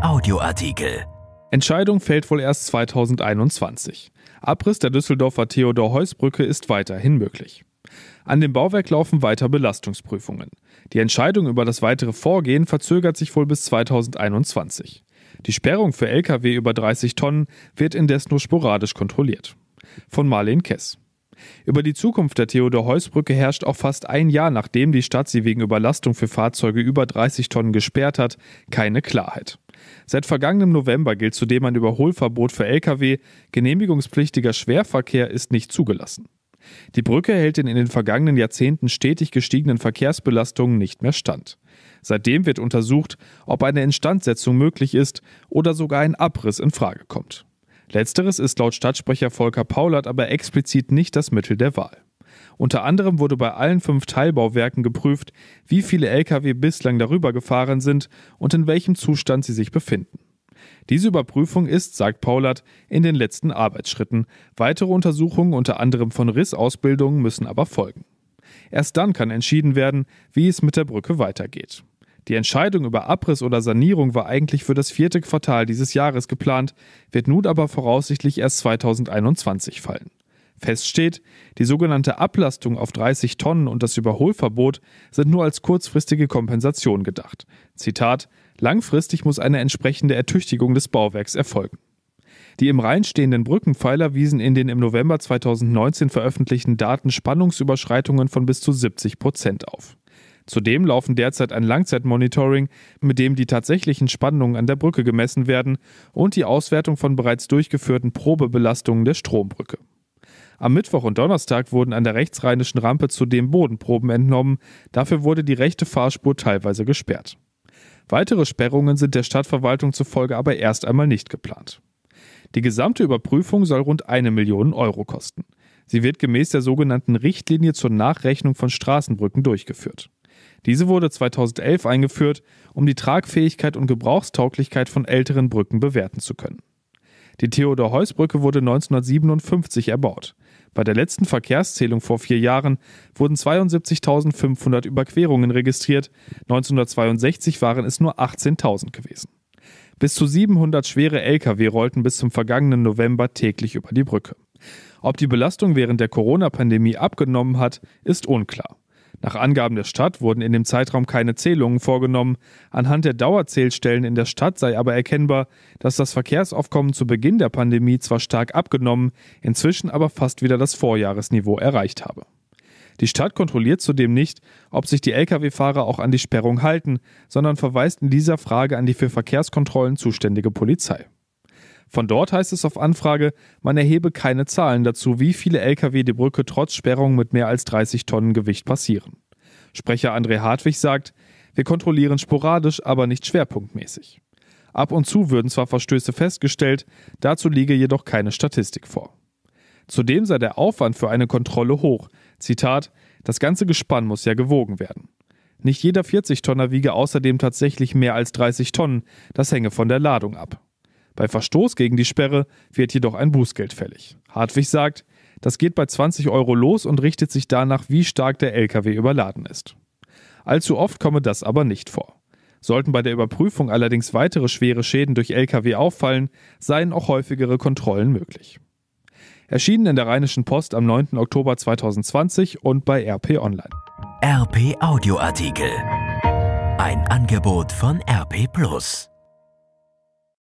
audioartikel Entscheidung fällt wohl erst 2021. Abriss der Düsseldorfer theodor Heusbrücke ist weiterhin möglich. An dem Bauwerk laufen weiter Belastungsprüfungen. Die Entscheidung über das weitere Vorgehen verzögert sich wohl bis 2021. Die Sperrung für Lkw über 30 Tonnen wird indes nur sporadisch kontrolliert. Von Marleen Kess. Über die Zukunft der Theodor-Heuss-Brücke herrscht auch fast ein Jahr, nachdem die Stadt sie wegen Überlastung für Fahrzeuge über 30 Tonnen gesperrt hat, keine Klarheit. Seit vergangenem November gilt zudem ein Überholverbot für Lkw, genehmigungspflichtiger Schwerverkehr ist nicht zugelassen. Die Brücke hält den in den vergangenen Jahrzehnten stetig gestiegenen Verkehrsbelastungen nicht mehr stand. Seitdem wird untersucht, ob eine Instandsetzung möglich ist oder sogar ein Abriss in Frage kommt. Letzteres ist laut Stadtsprecher Volker Paulert aber explizit nicht das Mittel der Wahl. Unter anderem wurde bei allen fünf Teilbauwerken geprüft, wie viele Lkw bislang darüber gefahren sind und in welchem Zustand sie sich befinden. Diese Überprüfung ist, sagt Paulert, in den letzten Arbeitsschritten. Weitere Untersuchungen, unter anderem von Rissausbildungen, müssen aber folgen. Erst dann kann entschieden werden, wie es mit der Brücke weitergeht. Die Entscheidung über Abriss oder Sanierung war eigentlich für das vierte Quartal dieses Jahres geplant, wird nun aber voraussichtlich erst 2021 fallen. Fest steht, die sogenannte Ablastung auf 30 Tonnen und das Überholverbot sind nur als kurzfristige Kompensation gedacht. Zitat, langfristig muss eine entsprechende Ertüchtigung des Bauwerks erfolgen. Die im Rhein stehenden Brückenpfeiler wiesen in den im November 2019 veröffentlichten Daten Spannungsüberschreitungen von bis zu 70 Prozent auf. Zudem laufen derzeit ein Langzeitmonitoring, mit dem die tatsächlichen Spannungen an der Brücke gemessen werden und die Auswertung von bereits durchgeführten Probebelastungen der Strombrücke. Am Mittwoch und Donnerstag wurden an der rechtsrheinischen Rampe zudem Bodenproben entnommen. Dafür wurde die rechte Fahrspur teilweise gesperrt. Weitere Sperrungen sind der Stadtverwaltung zufolge aber erst einmal nicht geplant. Die gesamte Überprüfung soll rund eine Million Euro kosten. Sie wird gemäß der sogenannten Richtlinie zur Nachrechnung von Straßenbrücken durchgeführt. Diese wurde 2011 eingeführt, um die Tragfähigkeit und Gebrauchstauglichkeit von älteren Brücken bewerten zu können. Die Theodor-Heuss-Brücke wurde 1957 erbaut. Bei der letzten Verkehrszählung vor vier Jahren wurden 72.500 Überquerungen registriert, 1962 waren es nur 18.000 gewesen. Bis zu 700 schwere Lkw rollten bis zum vergangenen November täglich über die Brücke. Ob die Belastung während der Corona-Pandemie abgenommen hat, ist unklar. Nach Angaben der Stadt wurden in dem Zeitraum keine Zählungen vorgenommen. Anhand der Dauerzählstellen in der Stadt sei aber erkennbar, dass das Verkehrsaufkommen zu Beginn der Pandemie zwar stark abgenommen, inzwischen aber fast wieder das Vorjahresniveau erreicht habe. Die Stadt kontrolliert zudem nicht, ob sich die Lkw-Fahrer auch an die Sperrung halten, sondern verweist in dieser Frage an die für Verkehrskontrollen zuständige Polizei. Von dort heißt es auf Anfrage, man erhebe keine Zahlen dazu, wie viele Lkw die Brücke trotz Sperrung mit mehr als 30 Tonnen Gewicht passieren. Sprecher André Hartwig sagt, wir kontrollieren sporadisch, aber nicht schwerpunktmäßig. Ab und zu würden zwar Verstöße festgestellt, dazu liege jedoch keine Statistik vor. Zudem sei der Aufwand für eine Kontrolle hoch. Zitat, das ganze Gespann muss ja gewogen werden. Nicht jeder 40-Tonner wiege außerdem tatsächlich mehr als 30 Tonnen, das hänge von der Ladung ab. Bei Verstoß gegen die Sperre wird jedoch ein Bußgeld fällig. Hartwig sagt, das geht bei 20 Euro los und richtet sich danach, wie stark der LKW überladen ist. Allzu oft komme das aber nicht vor. Sollten bei der Überprüfung allerdings weitere schwere Schäden durch Lkw auffallen, seien auch häufigere Kontrollen möglich. Erschienen in der Rheinischen Post am 9. Oktober 2020 und bei RP Online. RP Audioartikel. Ein Angebot von RP Plus.